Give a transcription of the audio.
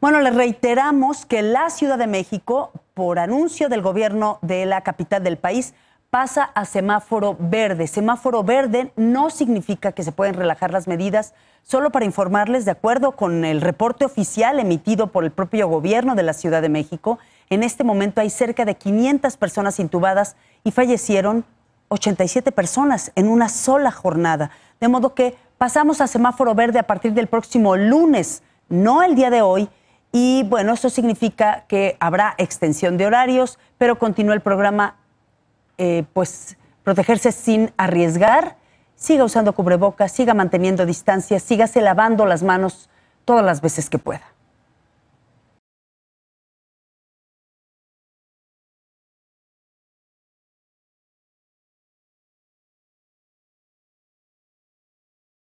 Bueno, les reiteramos que la Ciudad de México, por anuncio del gobierno de la capital del país, pasa a semáforo verde. Semáforo verde no significa que se pueden relajar las medidas, solo para informarles, de acuerdo con el reporte oficial emitido por el propio gobierno de la Ciudad de México, en este momento hay cerca de 500 personas intubadas y fallecieron 87 personas en una sola jornada. De modo que pasamos a semáforo verde a partir del próximo lunes, no el día de hoy, y bueno, eso significa que habrá extensión de horarios, pero continúa el programa, eh, pues protegerse sin arriesgar. Siga usando cubrebocas, siga manteniendo distancia, sígase lavando las manos todas las veces que pueda.